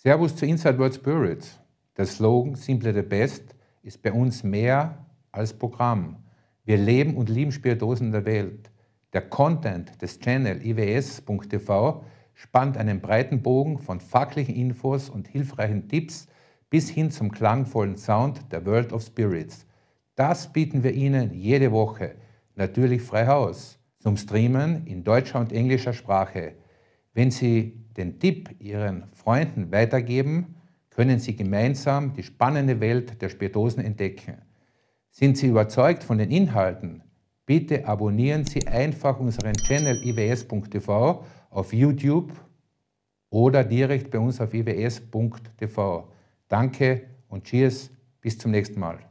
Servus zu Inside World Spirits. Der Slogan Simple the Best ist bei uns mehr als Programm. Wir leben und lieben Spiritosen der Welt. Der Content des Channel iws.tv spannt einen breiten Bogen von fachlichen Infos und hilfreichen Tipps bis hin zum klangvollen Sound der World of Spirits. Das bieten wir Ihnen jede Woche, natürlich frei Haus, zum Streamen in deutscher und englischer Sprache. Wenn Sie den Tipp Ihren Freunden weitergeben, können Sie gemeinsam die spannende Welt der Spiritosen entdecken. Sind Sie überzeugt von den Inhalten? Bitte abonnieren Sie einfach unseren Channel iws.tv auf YouTube oder direkt bei uns auf iws.tv. Danke und Cheers, bis zum nächsten Mal.